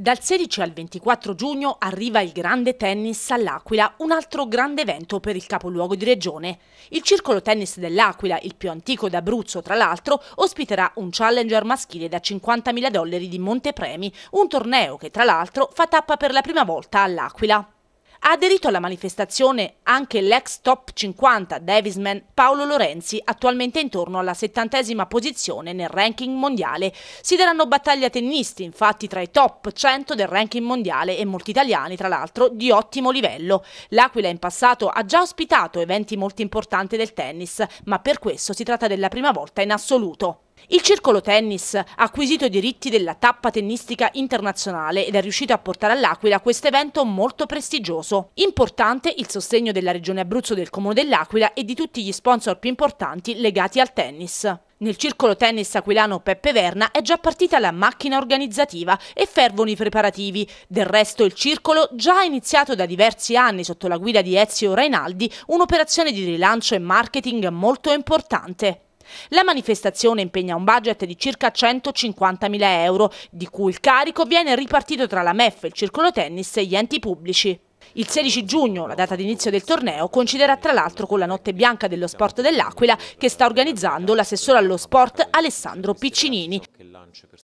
Dal 16 al 24 giugno arriva il Grande Tennis all'Aquila, un altro grande evento per il capoluogo di regione. Il Circolo Tennis dell'Aquila, il più antico d'Abruzzo tra l'altro, ospiterà un challenger maschile da 50.000 dollari di Montepremi, un torneo che tra l'altro fa tappa per la prima volta all'Aquila. Ha aderito alla manifestazione anche l'ex top 50 Davisman Paolo Lorenzi, attualmente intorno alla settantesima posizione nel ranking mondiale. Si daranno battaglia tennisti, infatti tra i top 100 del ranking mondiale e molti italiani, tra l'altro, di ottimo livello. L'Aquila in passato ha già ospitato eventi molto importanti del tennis, ma per questo si tratta della prima volta in assoluto. Il circolo tennis ha acquisito i diritti della tappa tennistica internazionale ed è riuscito a portare all'Aquila questo evento molto prestigioso. Importante il sostegno della Regione Abruzzo del Comune dell'Aquila e di tutti gli sponsor più importanti legati al tennis. Nel circolo tennis aquilano Peppe Verna è già partita la macchina organizzativa e fervono i preparativi. Del resto il circolo già iniziato da diversi anni sotto la guida di Ezio Rainaldi un'operazione di rilancio e marketing molto importante. La manifestazione impegna un budget di circa 150.000 euro, di cui il carico viene ripartito tra la MEF, il circolo tennis e gli enti pubblici. Il 16 giugno, la data d'inizio del torneo, coinciderà tra l'altro con la Notte Bianca dello Sport dell'Aquila che sta organizzando l'assessore allo sport Alessandro Piccinini.